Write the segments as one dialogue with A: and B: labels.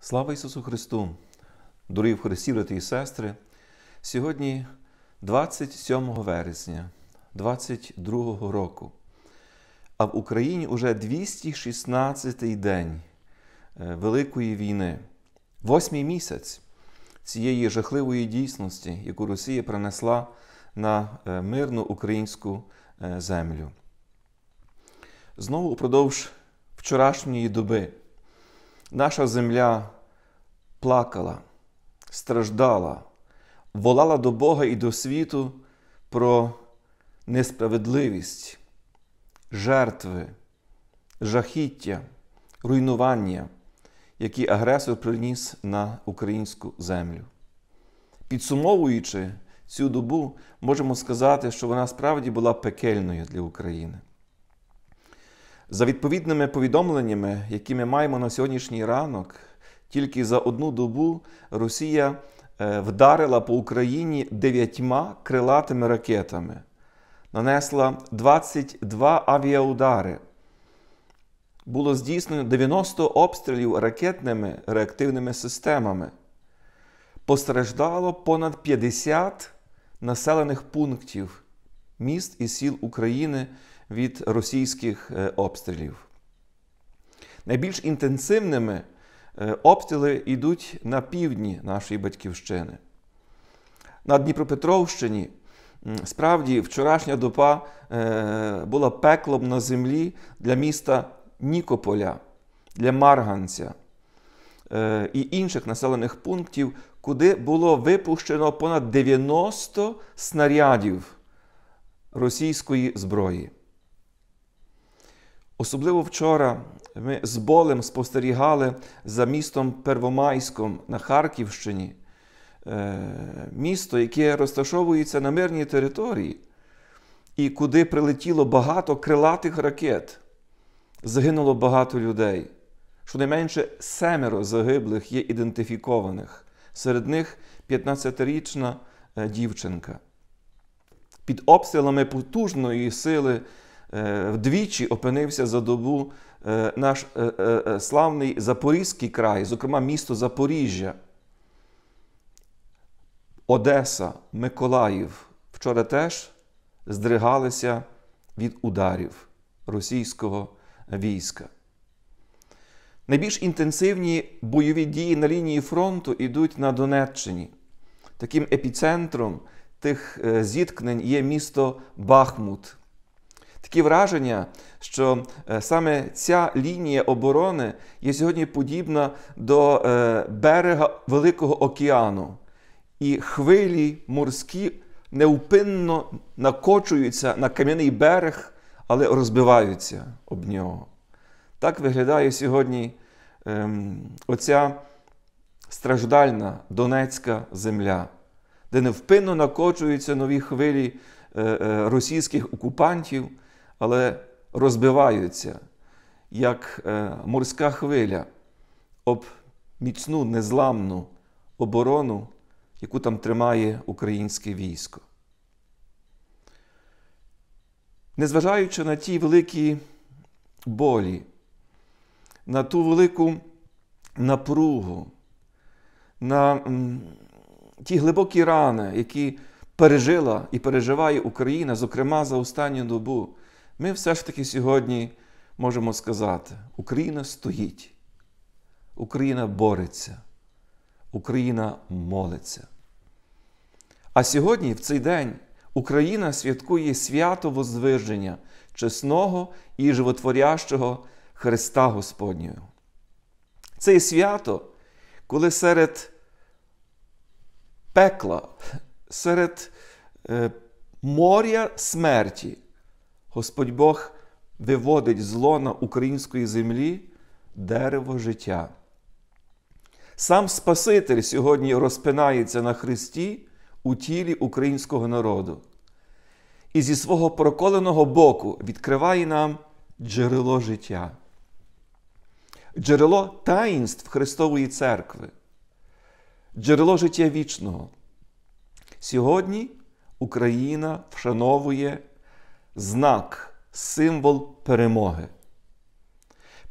A: Слава Ісусу Христу! Дорогі в Христі, брати і сестри! Сьогодні 27 вересня 22-го року, а в Україні уже 216-й день е, Великої війни, восьмий місяць цієї жахливої дійсності, яку Росія принесла на е, мирну українську е, землю. Знову упродовж вчорашньої доби. Наша земля плакала, страждала, волала до Бога і до світу про несправедливість, жертви, жахіття, руйнування, які агресор приніс на українську землю. Підсумовуючи цю добу, можемо сказати, що вона справді була пекельною для України. За відповідними повідомленнями, які ми маємо на сьогоднішній ранок, тільки за одну добу Росія е, вдарила по Україні дев'ятьма крилатими ракетами, нанесла 22 авіаудари. Було здійснено 90 обстрілів ракетними реактивними системами. Постраждало понад 50 населених пунктів міст і сіл України від російських е, обстрілів. Найбільш інтенсивними е, обстріли йдуть на півдні нашої батьківщини. На Дніпропетровщині справді вчорашня допа е, була пеклом на землі для міста Нікополя, для Марганця і інших населених пунктів, куди було випущено понад 90 снарядів російської зброї. Особливо вчора ми з болем спостерігали за містом Первомайськом на Харківщині, е, місто, яке розташовується на мирній території, і куди прилетіло багато крилатих ракет. Загинуло багато людей. Щонайменше семеро загиблих є ідентифікованих, серед них 15-річна е, дівчинка. Під обстрілами потужної сили Е, вдвічі опинився за добу е, наш е, славний Запорізький край, зокрема місто Запоріжжя, Одеса, Миколаїв. Вчора теж здригалися від ударів російського війська. Найбільш інтенсивні бойові дії на лінії фронту йдуть на Донеччині. Таким епіцентром тих зіткнень є місто Бахмут. Такі враження, що е, саме ця лінія оборони є сьогодні подібна до е, берега Великого океану, і хвилі морські невпинно накочуються на кам'яний берег, але розбиваються об нього. Так виглядає сьогодні ем, оця страждальна Донецька земля, де невпинно накочуються нові хвилі е, російських окупантів але розбиваються, як е, морська хвиля об міцну незламну оборону, яку там тримає українське військо. Незважаючи на ті великі болі, на ту велику напругу, на ті глибокі рани, які пережила і переживає Україна, зокрема за останню добу, ми все ж таки сьогодні можемо сказати: Україна стоїть, Україна бореться, Україна молиться. А сьогодні, в цей день, Україна святкує свято Возвиження чесного і животворящого Христа Господнього. Це свято, коли серед пекла, серед е, моря смерті Господь Бог виводить з лона української землі дерево життя. Сам Спаситель сьогодні розпинається на Христі у тілі українського народу і зі свого проколеного боку відкриває нам джерело життя, джерело таїнств Христової церкви, джерело життя вічного. Сьогодні Україна вшановує знак, символ перемоги.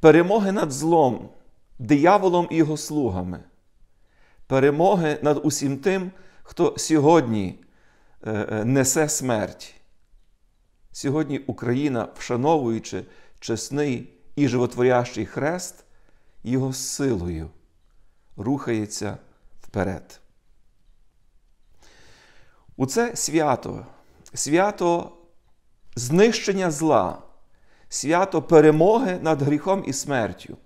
A: Перемоги над злом, дияволом і його слугами, перемоги над усім тим, хто сьогодні е, е, несе смерть. Сьогодні Україна, вшановуючи чесний і животворящий хрест, його силою рухається вперед. У це свято, свято знищення зла, свято перемоги над гріхом і смертю.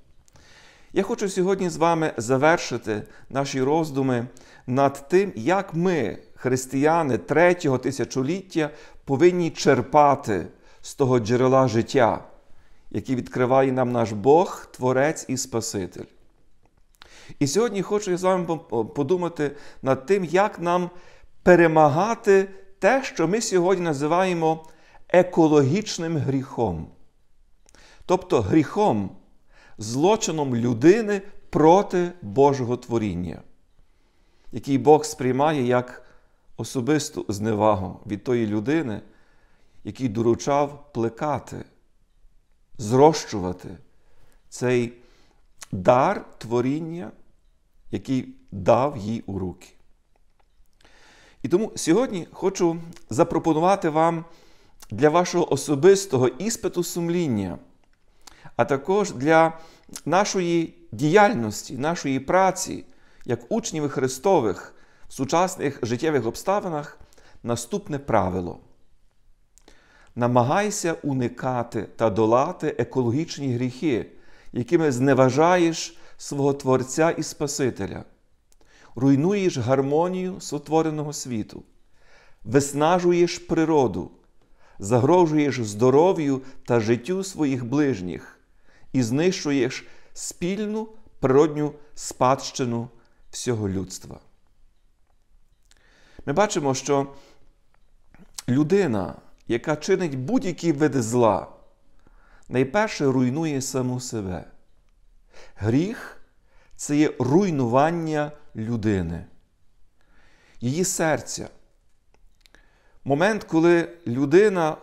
A: Я хочу сьогодні з вами завершити наші роздуми над тим, як ми, християни третього тисячоліття, повинні черпати з того джерела життя, яке відкриває нам наш Бог, Творець і Спаситель. І сьогодні хочу я з вами подумати над тим, як нам перемагати те, що ми сьогодні називаємо екологічним гріхом, тобто гріхом, злочином людини проти Божого творіння, який Бог сприймає як особисту зневагу від тої людини, який доручав плекати, зрощувати цей дар творіння, який дав їй у руки. І тому сьогодні хочу запропонувати вам для вашого особистого іспиту сумління, а також для нашої діяльності, нашої праці, як учнів Христових в сучасних життєвих обставинах наступне правило. Намагайся уникати та долати екологічні гріхи, якими зневажаєш свого Творця і Спасителя, руйнуєш гармонію сотвореного світу, виснажуєш природу, загрожуєш здоров'ю та життю своїх ближніх і знищуєш спільну природню спадщину всього людства. Ми бачимо, що людина, яка чинить будь-які види зла, найперше руйнує саму себе. Гріх це є руйнування людини, її серця момент, коли людина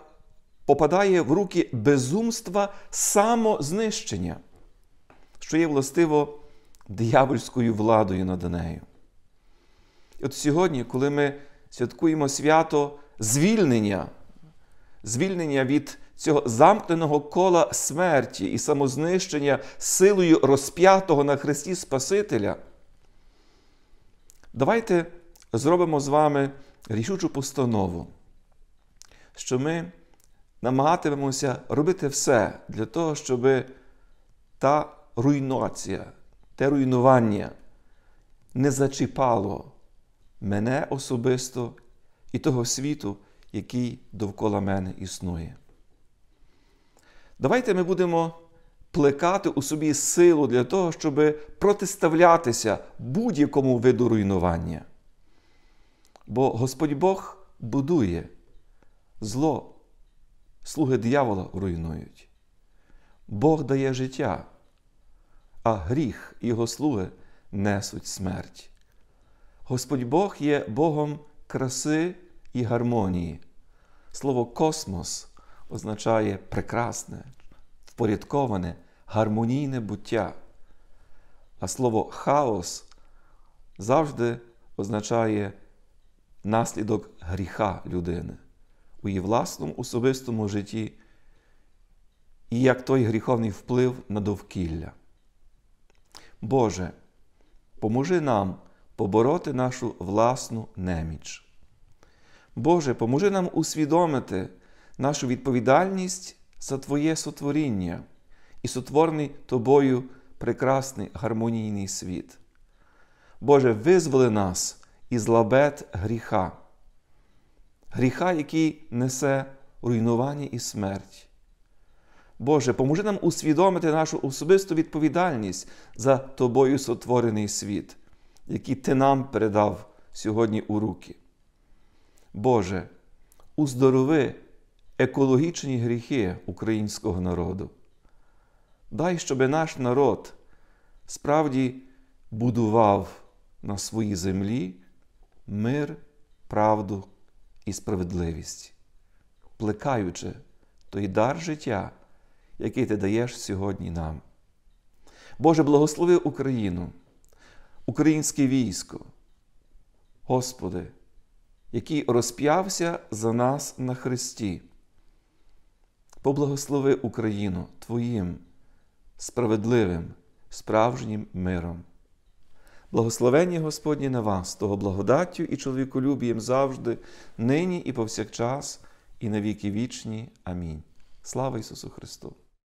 A: попадає в руки безумства самознищення, що є властиво диявольською владою над нею. І от сьогодні, коли ми святкуємо свято звільнення, звільнення від цього замкненого кола смерті і самознищення силою розп'ятого на Христі Спасителя, давайте зробимо з вами рішучу постанову, що ми намагатимемося робити все для того, щоб та руйнація, те руйнування не зачіпало мене особисто і того світу, який довкола мене існує. Давайте ми будемо плекати у собі силу для того, щоб протиставлятися будь-якому виду руйнування. Бо Господь Бог будує зло, слуги диявола руйнують. Бог дає життя, а гріх і його слуги несуть смерть. Господь Бог є Богом краси і гармонії. Слово космос означає прекрасне, впорядковане, гармонійне буття. А слово хаос завжди означає наслідок гріха людини у її власному особистому житті, і як той гріховний вплив на довкілля. Боже, поможи нам побороти нашу власну неміч. Боже, поможи нам усвідомити нашу відповідальність за Твоє сотворіння і сотворений Тобою прекрасний гармонійний світ. Боже, визволи нас і злабет гріха, гріха, який несе руйнування і смерть. Боже, поможи нам усвідомити нашу особисту відповідальність за Тобою сотворений світ, який Ти нам передав сьогодні у руки. Боже, уздорови екологічні гріхи українського народу. Дай, щоби наш народ справді будував на своїй землі мир, правду і справедливість, плекаючи той дар життя, який ти даєш сьогодні нам. Боже, благослови Україну, українське військо, Господи, який розп'явся за нас на Христі. Поблагослови Україну Твоїм справедливим, справжнім миром. Благословення Господні на вас, того благодаттю і чоловіколюбієм завжди, нині і повсякчас, і на віки вічні. Амінь. Слава Ісусу Христу!